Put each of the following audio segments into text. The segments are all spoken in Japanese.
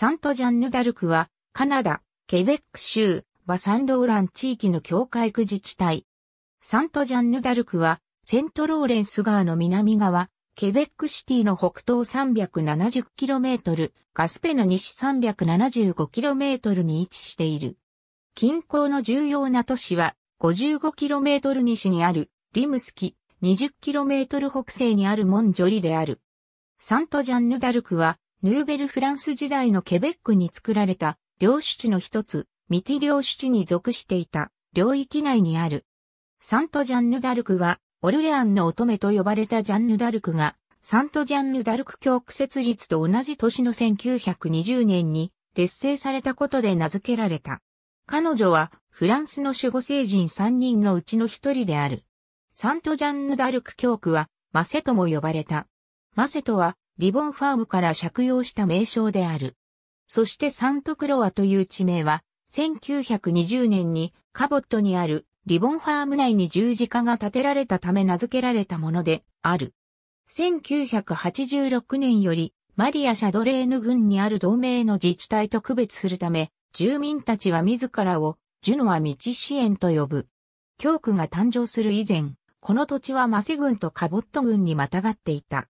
サントジャンヌダルクは、カナダ、ケベック州、バサンローラン地域の境界区自治体。サントジャンヌダルクは、セントローレンス川の南側、ケベックシティの北東 370km、ガスペの西 375km に位置している。近郊の重要な都市は、55km 西にあるリムスキ、20km 北西にあるモンジョリである。サントジャンヌダルクは、ヌーベルフランス時代のケベックに作られた領主地の一つ、ミティ領主地に属していた領域内にある。サントジャンヌダルクは、オルレアンの乙女と呼ばれたジャンヌダルクが、サントジャンヌダルク教区設立と同じ年の1920年に劣勢されたことで名付けられた。彼女はフランスの守護聖人3人のうちの一人である。サントジャンヌダルク教区はマセとも呼ばれた。マセとはリボンファームから借用した名称である。そしてサントクロアという地名は、1920年にカボットにあるリボンファーム内に十字架が建てられたため名付けられたものである。1986年よりマリア・シャドレーヌ郡にある同盟の自治体と区別するため、住民たちは自らをジュノア道支援と呼ぶ。教区が誕生する以前、この土地はマセ郡とカボット郡にまたがっていた。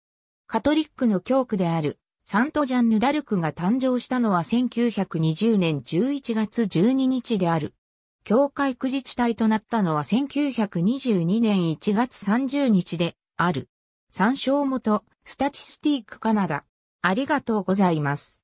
カトリックの教区であるサントジャンヌ・ダルクが誕生したのは1920年11月12日である。教会区自治体となったのは1922年1月30日である。参照元、スタティスティックカナダ。ありがとうございます。